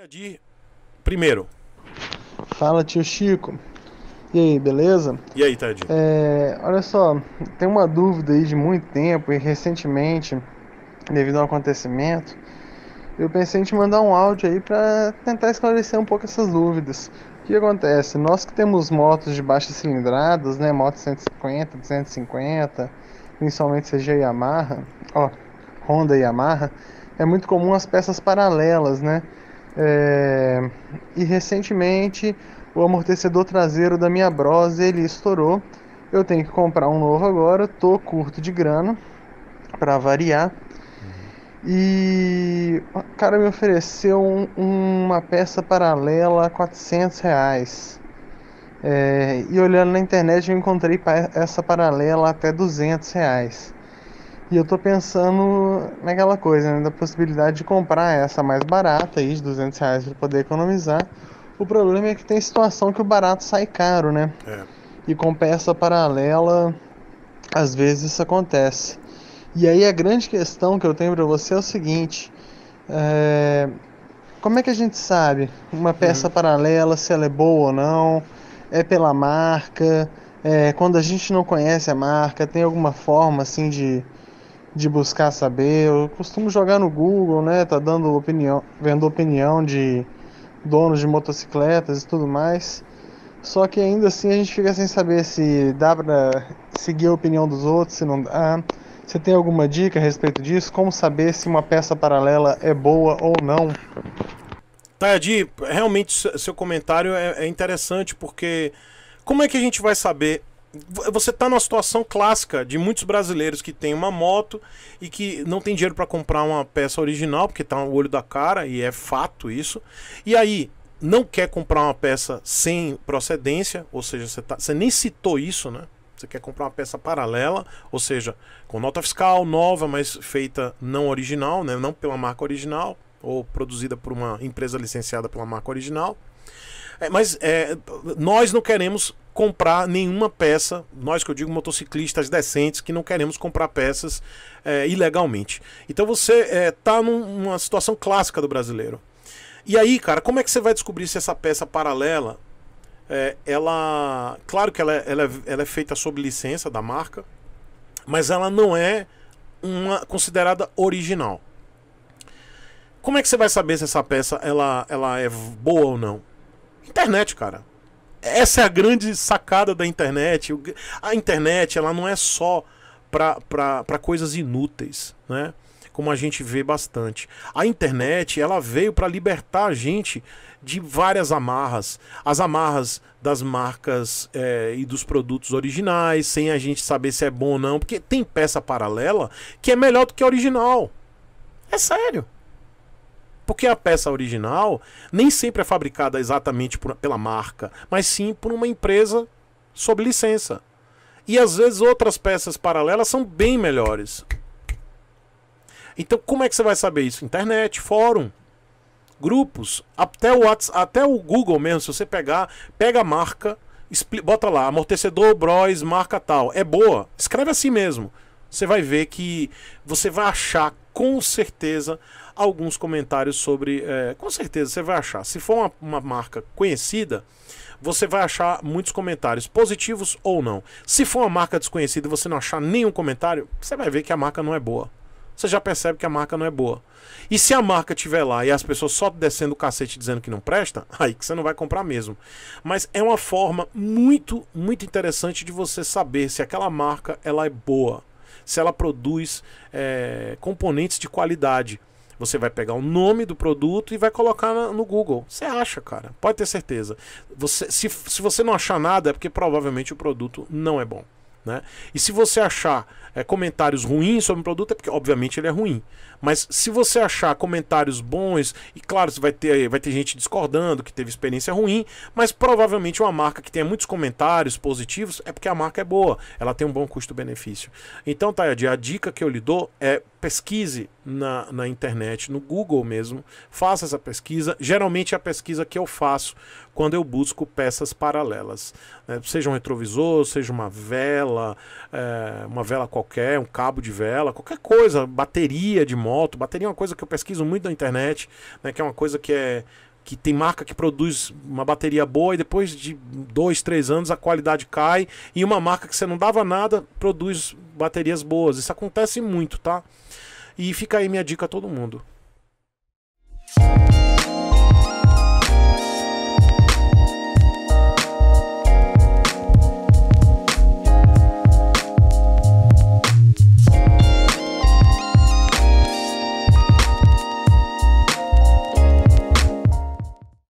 Praia de Primeiro. Fala, tio Chico. E aí, beleza? E aí, Tadinho? É, olha só, tem uma dúvida aí de muito tempo e recentemente, devido ao acontecimento, eu pensei em te mandar um áudio aí para tentar esclarecer um pouco essas dúvidas. O que acontece? Nós que temos motos de baixas cilindradas, né, motos 150, 250, principalmente seja Yamaha, ó, Honda e Yamaha, é muito comum as peças paralelas, né? É... E recentemente o amortecedor traseiro da minha Bros ele estourou. Eu tenho que comprar um novo agora. Tô curto de grana para variar. E o cara me ofereceu um, uma peça paralela a 400 reais. É, e olhando na internet eu encontrei essa paralela até 200 reais. E eu tô pensando naquela coisa, né, da possibilidade de comprar essa mais barata aí, de 200 reais para poder economizar. O problema é que tem situação que o barato sai caro, né? É. E com peça paralela, às vezes isso acontece. E aí a grande questão que eu tenho para você é o seguinte: é... como é que a gente sabe uma peça uhum. paralela se ela é boa ou não? É pela marca? É... Quando a gente não conhece a marca, tem alguma forma assim de de buscar saber. Eu costumo jogar no Google, né? Tá dando opinião, vendo opinião de donos de motocicletas e tudo mais. Só que ainda assim a gente fica sem saber se dá para seguir a opinião dos outros, se não dá. Você tem alguma dica a respeito disso? Como saber se uma peça paralela é boa ou não? Tadi, realmente seu comentário é, é interessante porque como é que a gente vai saber você está numa situação clássica de muitos brasileiros que tem uma moto e que não tem dinheiro para comprar uma peça original porque está no olho da cara e é fato isso. E aí não quer comprar uma peça sem procedência, ou seja, você, tá, você nem citou isso, né? Você quer comprar uma peça paralela, ou seja, com nota fiscal nova, mas feita não original, né? não pela marca original, ou produzida por uma empresa licenciada pela marca original. É, mas é, nós não queremos comprar nenhuma peça, nós que eu digo motociclistas decentes, que não queremos comprar peças é, ilegalmente. Então você está é, tá numa situação clássica do brasileiro. E aí, cara, como é que você vai descobrir se essa peça paralela, é, ela, claro que ela, é, ela, é, ela é feita sob licença da marca, mas ela não é uma considerada original. Como é que você vai saber se essa peça ela, ela é boa ou não? Internet, cara essa é a grande sacada da internet. A internet ela não é só para coisas inúteis, né? Como a gente vê bastante. A internet ela veio para libertar a gente de várias amarras, as amarras das marcas é, e dos produtos originais, sem a gente saber se é bom ou não, porque tem peça paralela que é melhor do que a original. É sério. Porque a peça original nem sempre é fabricada exatamente por, pela marca, mas sim por uma empresa sob licença. E às vezes outras peças paralelas são bem melhores. Então, como é que você vai saber isso? Internet, fórum, grupos, até o, WhatsApp, até o Google mesmo, se você pegar, pega a marca, bota lá, amortecedor Bros, marca tal. É boa, escreve assim mesmo. Você vai ver que você vai achar com certeza alguns comentários sobre. É, com certeza você vai achar. Se for uma, uma marca conhecida, você vai achar muitos comentários, positivos ou não. Se for uma marca desconhecida e você não achar nenhum comentário, você vai ver que a marca não é boa. Você já percebe que a marca não é boa. E se a marca tiver lá e as pessoas só descendo o cacete dizendo que não presta, aí que você não vai comprar mesmo. Mas é uma forma muito, muito interessante de você saber se aquela marca ela é boa, se ela produz é, componentes de qualidade você vai pegar o nome do produto e vai colocar no Google. Você acha, cara. Pode ter certeza. Você, se, se você não achar nada, é porque provavelmente o produto não é bom. Né? E se você achar é, comentários ruins sobre o produto, é porque, obviamente, ele é ruim. Mas se você achar comentários bons, e claro, vai ter, vai ter gente discordando que teve experiência ruim, mas provavelmente uma marca que tenha muitos comentários positivos é porque a marca é boa, ela tem um bom custo-benefício. Então, tá, a dica que eu lhe dou é pesquise na, na internet, no Google mesmo, faça essa pesquisa. Geralmente é a pesquisa que eu faço quando eu busco peças paralelas. Né? Seja um retrovisor, seja uma vela, é, uma vela qualquer, um cabo de vela, qualquer coisa, bateria de moto. Bateria é uma coisa que eu pesquiso muito na internet, né? que é uma coisa que é que tem marca que produz uma bateria boa e depois de dois, três anos a qualidade cai, e uma marca que você não dava nada produz baterias boas. Isso acontece muito, tá? E fica aí minha dica a todo mundo.